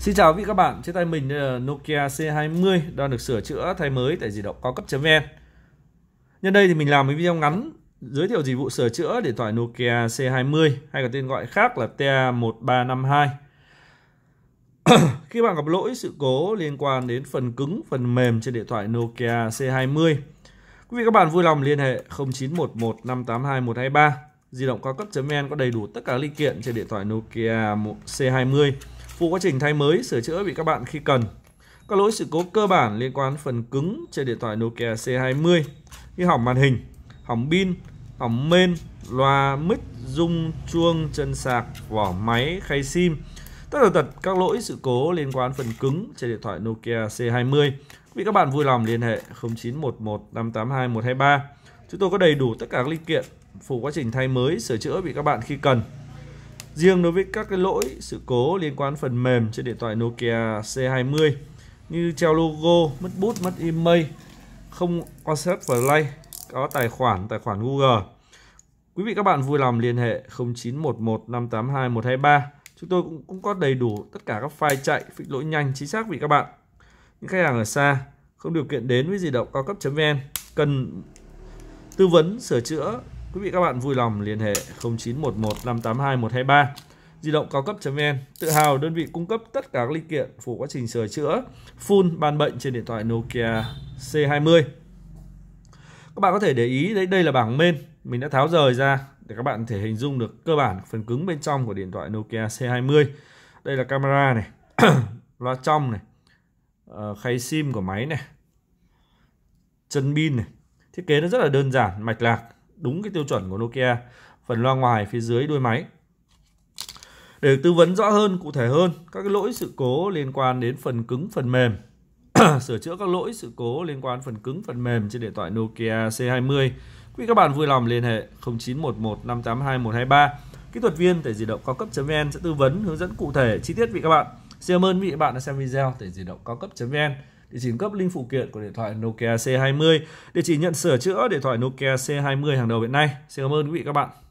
Xin chào quý các bạn, trên tay mình là Nokia C20 đang được sửa chữa thay mới tại di động cao cấp.vn Nhân đây thì mình làm một video ngắn giới thiệu dịch vụ sửa chữa điện thoại Nokia C20 hay còn tên gọi khác là TA1352 Khi bạn gặp lỗi sự cố liên quan đến phần cứng, phần mềm trên điện thoại Nokia C20 Quý vị các bạn vui lòng liên hệ 0911 582 123 Di động cao cấp.vn có đầy đủ tất cả linh kiện trên điện thoại Nokia C20 Phụ quá trình thay mới, sửa chữa bị các bạn khi cần. Các lỗi sự cố cơ bản liên quan phần cứng trên điện thoại Nokia C20 như hỏng màn hình, hỏng pin, hỏng main, loa mic, rung chuông, chân sạc, vỏ máy, khay sim. Tất cả tật các lỗi sự cố liên quan phần cứng trên điện thoại Nokia C20. Vì các bạn vui lòng liên hệ 0911 582 123. Chúng tôi có đầy đủ tất cả các linh kiện phụ quá trình thay mới, sửa chữa bị các bạn khi cần. Riêng đối với các cái lỗi sự cố liên quan phần mềm trên điện thoại Nokia C20 như treo logo, mất bút, mất email, không accept play, có tài khoản, tài khoản Google. Quý vị các bạn vui lòng liên hệ 0911 582 123. Chúng tôi cũng, cũng có đầy đủ tất cả các file chạy, fix lỗi nhanh, chính xác vì các bạn. Những khách hàng ở xa không điều kiện đến với di động cao cấp.vn cần tư vấn sửa chữa Quý vị các bạn vui lòng liên hệ 0911 582 123 di động cao cấp.vn tự hào đơn vị cung cấp tất cả các linh kiện phụ quá trình sửa chữa full ban bệnh trên điện thoại Nokia C20 các bạn có thể để ý đấy đây là bảng main mình đã tháo rời ra để các bạn thể hình dung được cơ bản phần cứng bên trong của điện thoại Nokia C20 đây là camera này loa trong này ờ, khay sim của máy này chân pin này thiết kế nó rất là đơn giản mạch lạc đúng cái tiêu chuẩn của Nokia phần loa ngoài phía dưới đuôi máy. Để tư vấn rõ hơn, cụ thể hơn các cái lỗi sự cố liên quan đến phần cứng phần mềm sửa chữa các lỗi sự cố liên quan phần cứng phần mềm trên điện thoại Nokia C20. Quý các bạn vui lòng liên hệ 0911 582 123. Kỹ thuật viên tẩy di động cao cấp.vn sẽ tư vấn hướng dẫn cụ thể chi tiết vị các bạn. Xin cảm ơn vị các bạn đã xem video tẩy di động cao cấp.vn địa chỉ cung cấp linh phụ kiện của điện thoại Nokia C20, địa chỉ nhận sửa chữa điện thoại Nokia C20 hàng đầu hiện nay. Xin cảm ơn quý vị các bạn.